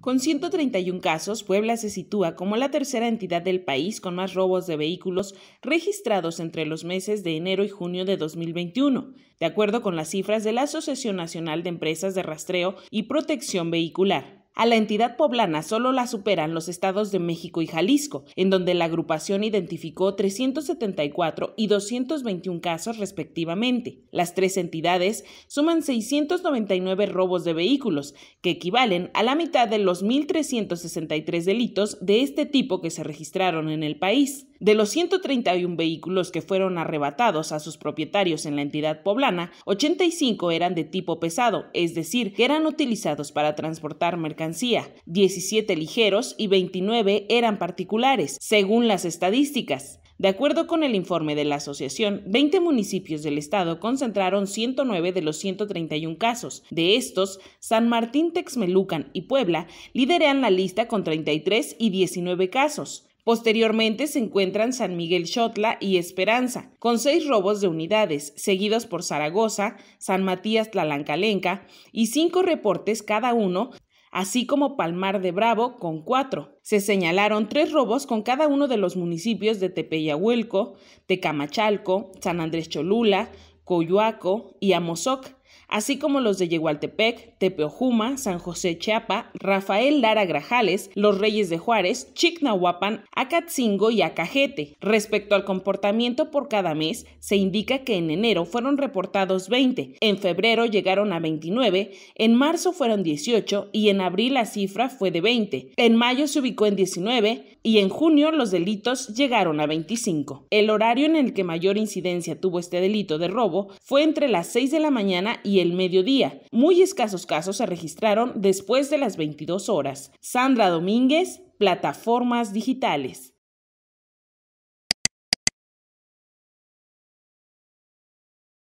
Con 131 casos, Puebla se sitúa como la tercera entidad del país con más robos de vehículos registrados entre los meses de enero y junio de 2021, de acuerdo con las cifras de la Asociación Nacional de Empresas de Rastreo y Protección Vehicular. A la entidad poblana solo la superan los estados de México y Jalisco, en donde la agrupación identificó 374 y 221 casos respectivamente. Las tres entidades suman 699 robos de vehículos, que equivalen a la mitad de los 1.363 delitos de este tipo que se registraron en el país. De los 131 vehículos que fueron arrebatados a sus propietarios en la entidad poblana, 85 eran de tipo pesado, es decir, que eran utilizados para transportar mercancía, 17 ligeros y 29 eran particulares, según las estadísticas. De acuerdo con el informe de la asociación, 20 municipios del estado concentraron 109 de los 131 casos. De estos, San Martín, Texmelucan y Puebla lideran la lista con 33 y 19 casos. Posteriormente se encuentran San Miguel Xotla y Esperanza, con seis robos de unidades, seguidos por Zaragoza, San Matías Tlalancalenca y cinco reportes cada uno así como Palmar de Bravo con cuatro. Se señalaron tres robos con cada uno de los municipios de Tepeyahuelco, Tecamachalco, San Andrés Cholula, Coyuaco y Amozoc, así como los de Yehualtepec, Tepeojuma, San José Chiapa, Rafael Lara Grajales, Los Reyes de Juárez, Chignahuapan, Acatzingo y Acajete. Respecto al comportamiento por cada mes, se indica que en enero fueron reportados 20, en febrero llegaron a 29, en marzo fueron 18 y en abril la cifra fue de 20. En mayo se ubicó en 19 y en junio los delitos llegaron a 25. El horario en el que mayor incidencia tuvo este delito de robo fue entre las 6 de la mañana y el mediodía. Muy escasos casos se registraron después de las 22 horas. Sandra Domínguez, Plataformas Digitales.